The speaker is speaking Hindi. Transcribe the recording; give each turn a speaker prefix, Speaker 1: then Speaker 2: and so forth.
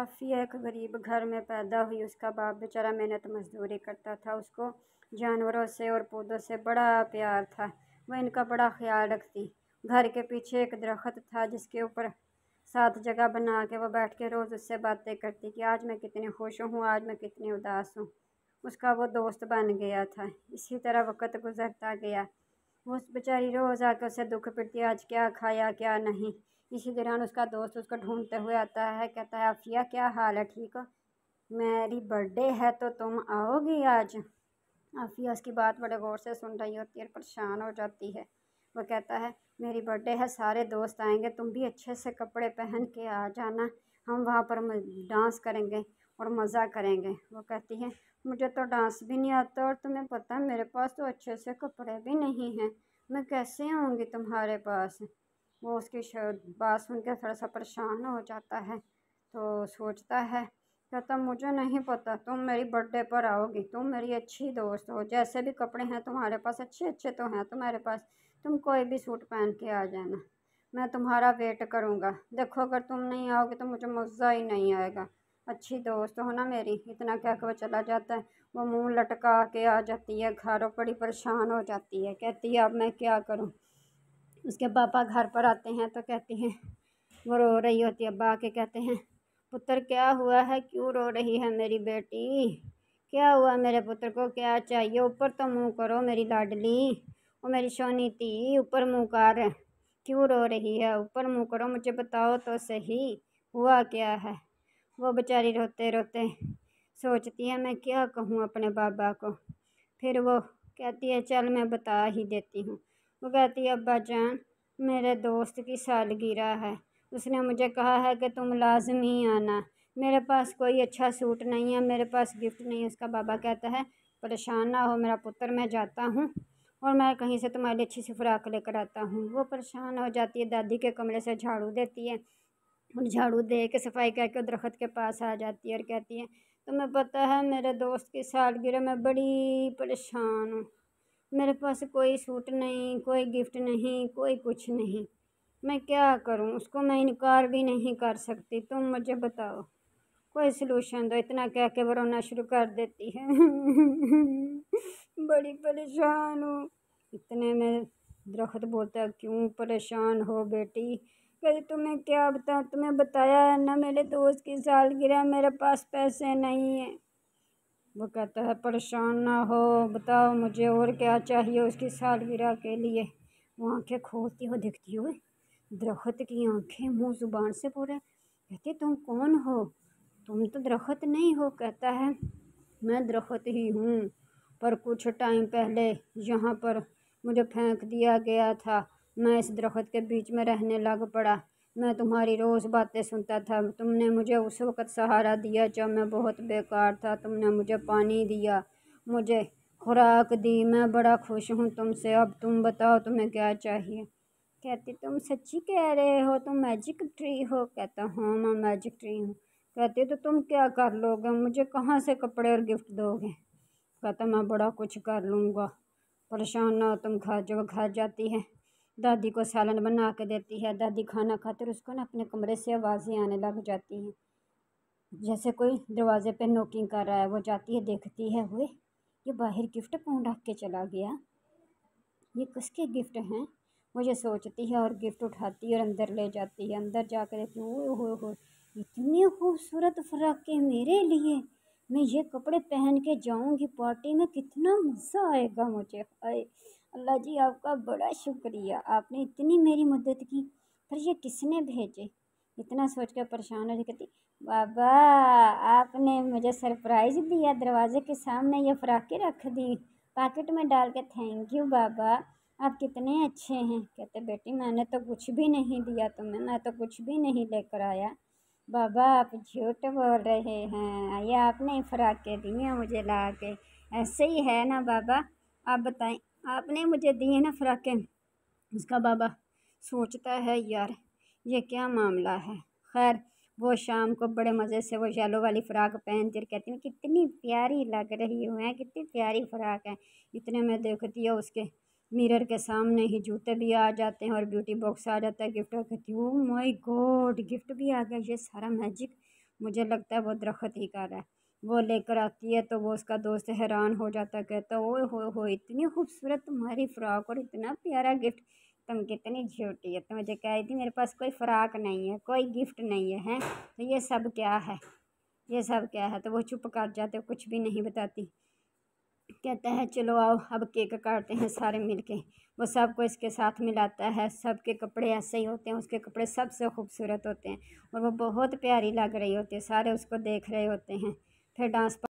Speaker 1: आफिया एक गरीब घर में पैदा हुई उसका बाप बेचारा मेहनत मजदूरी करता था उसको जानवरों से और पौधों से बड़ा प्यार था वह इनका बड़ा ख्याल रखती घर के पीछे एक दरख्त था जिसके ऊपर सात जगह बना के वह बैठ के रोज़ उससे बातें करती कि आज मैं कितने खुश हूँ आज मैं कितनी उदास हूँ उसका वो दोस्त बन गया था इसी तरह वक़्त गुजरता गया वो बेचारी रोज़ आकर उसे दुख पड़ती आज क्या खाया क्या नहीं इसी दौरान उसका दोस्त उसको ढूंढते हुए आता है कहता है आफिया क्या हाल है ठीक हो मेरी बर्थडे है तो तुम आओगी आज आफिया उसकी बात बड़े गौर से सुन रही होती है और परेशान हो जाती है वो कहता है मेरी बर्थडे है सारे दोस्त आएंगे तुम भी अच्छे से कपड़े पहन के आ जाना हम वहाँ पर डांस करेंगे और मज़ा करेंगे वो कहती है मुझे तो डांस भी नहीं आता और तुम्हें पता है मेरे पास तो अच्छे से कपड़े भी नहीं हैं मैं कैसे आऊँगी तुम्हारे पास वो उसकी बात सुनकर थोड़ा सा परेशान हो जाता है तो सोचता है कहता तो मुझे नहीं पता तुम मेरी बर्थडे पर आओगी तुम मेरी अच्छी दोस्त हो जैसे भी कपड़े हैं तुम्हारे पास अच्छे अच्छे तो हैं तुम्हारे पास तुम कोई भी सूट पहन के आ जाना मैं तुम्हारा वेट करूँगा देखो अगर तुम नहीं आओगे तो मुझे मज़ा ही नहीं आएगा अच्छी दोस्त हो ना मेरी इतना क्या कि वो चला जाता है वो मुंह लटका के आ जाती है घरों बड़ी परेशान हो जाती है कहती है अब मैं क्या करूँ उसके पापा घर पर आते हैं तो कहती हैं वो रो रही होती है अब्बा आके कहते हैं पुत्र क्या हुआ है क्यों रो रही है मेरी बेटी क्या हुआ मेरे पुत्र को क्या चाहिए ऊपर तो मुंह करो मेरी लाडली वो मेरी सोनी थी ऊपर मुंह कर क्यों रो रही है ऊपर मुंह करो मुझे बताओ तो सही हुआ क्या है वो बेचारी रोते रोते सोचती है मैं क्या कहूँ अपने बाबा को फिर वो कहती है चल मैं बता ही देती हूँ वो कहती है अब्बा जान मेरे दोस्त की सालगिरह है उसने मुझे कहा है कि तुम लाजम ही आना मेरे पास कोई अच्छा सूट नहीं है मेरे पास गिफ्ट नहीं है उसका बाबा कहता है परेशान ना हो मेरा पुत्र मैं जाता हूँ और मैं कहीं से तुम्हारे लिए अच्छी सी फ्राक लेकर आता हूँ वो परेशान हो जाती है दादी के कमरे से झाड़ू देती है और झाड़ू दे के सफाई करके दरख्त के पास आ जाती है और कहती है तुम्हें पता है मेरे दोस्त की सालगिरह में बड़ी परेशान हूँ मेरे पास कोई सूट नहीं कोई गिफ्ट नहीं कोई कुछ नहीं मैं क्या करूं उसको मैं इनकार भी नहीं कर सकती तुम मुझे बताओ कोई सलूशन दो इतना कह के बरोना शुरू कर देती है बड़ी परेशान हूँ इतने में दरख्त बोलता क्यों परेशान हो बेटी कल तुम्हें क्या बताऊँ तुम्हें बताया है ना मेरे दोस्त की सालगिरह मेरे पास पैसे नहीं है वो कहता है परेशान ना हो बताओ मुझे और क्या चाहिए उसकी सालगिरह के लिए वो आँखें खोलती हो देखती हुए दरख्त की आँखें मुँह ज़ुबान से पूरे कहते तुम कौन हो तुम तो दरख्त नहीं हो कहता है मैं दरख्त ही हूँ पर कुछ टाइम पहले यहाँ पर मुझे फेंक दिया गया था मैं इस दरख्त के बीच में रहने लग पड़ा मैं तुम्हारी रोज़ बातें सुनता था तुमने मुझे उस वक़्त सहारा दिया जब मैं बहुत बेकार था तुमने मुझे पानी दिया मुझे खुराक दी मैं बड़ा खुश हूँ तुमसे अब तुम बताओ तुम्हें क्या चाहिए कहती तुम सच्ची कह रहे हो तुम मैजिक ट्री हो कहता हूँ मैं मैजिक ट्री हूँ कहती तो तुम क्या कर लोगे मुझे कहाँ से कपड़े और गिफ्ट दोगे कहता मैं बड़ा कुछ कर लूँगा परेशान ना तुम घर जब घर जाती है दादी को सालन बना के देती है दादी खाना और उसको ना अपने कमरे से आवाज़ें आने लग जाती हैं जैसे कोई दरवाजे पे नोकिंग कर रहा है वो जाती है देखती है हुए ये बाहर गिफ्ट कौन रख के चला गया ये किसके गिफ्ट हैं मुझे सोचती है और गिफ्ट उठाती है और अंदर ले जाती है अंदर जा कर देखती ओ हो हो इतनी खूबसूरत फ्राकें मेरे लिए मैं ये कपड़े पहन के जाऊंगी पार्टी में कितना मज़ा आएगा मुझे आए अल्लाह जी आपका बड़ा शुक्रिया आपने इतनी मेरी मदद की पर ये किसने भेजे इतना सोच कर परेशान हो जाती बाबा आपने मुझे सरप्राइज़ दिया दरवाजे के सामने ये फ्राकें रख दी पैकेट में डाल के थैंक यू बाबा आप कितने अच्छे हैं कहते बेटी मैंने तो कुछ भी नहीं दिया तुम्हें मैं तो कुछ भी नहीं लेकर आया बाबा आप झूठ बोल रहे हैं ये आपने फ्राकें दी हैं मुझे ला के ऐसे ही है ना बाबा आप बताएं आपने मुझे दी है ना फ्राकें उसका बाबा सोचता है यार ये क्या मामला है खैर वो शाम को बड़े मज़े से वो येलो वाली फ़्राक पहनती और कहती हूँ कितनी प्यारी लग रही हूँ हैं कितनी प्यारी फ़्राक है इतने में देखती है उसके मिरर के सामने ही जूते भी आ जाते हैं और ब्यूटी बॉक्स आ जाता है गिफ्ट कहती हूँ माय oh गॉड गिफ्ट भी आ गया ये सारा मैजिक मुझे लगता है वो दरख्त ही कर रहा है वो लेकर आती है तो वो उसका दोस्त हैरान हो जाता कहता ओ हो हो इतनी खूबसूरत तुम्हारी फ़्रॉक और इतना प्यारा गिफ्ट तुम कितनी झूठी है तो मुझे कह रही थी मेरे पास कोई फ़्राक नहीं है कोई गिफ्ट नहीं है हैं तो ये सब क्या है ये सब क्या है तो वो चुप कर जाते कुछ भी नहीं बताती कहता है चलो आओ अब केक काटते हैं सारे मिलके वो सबको इसके साथ मिलाता है सबके कपड़े ऐसे ही होते हैं उसके कपड़े सबसे खूबसूरत होते हैं और वो बहुत प्यारी लग रही होती है सारे उसको देख रहे होते हैं फिर डांस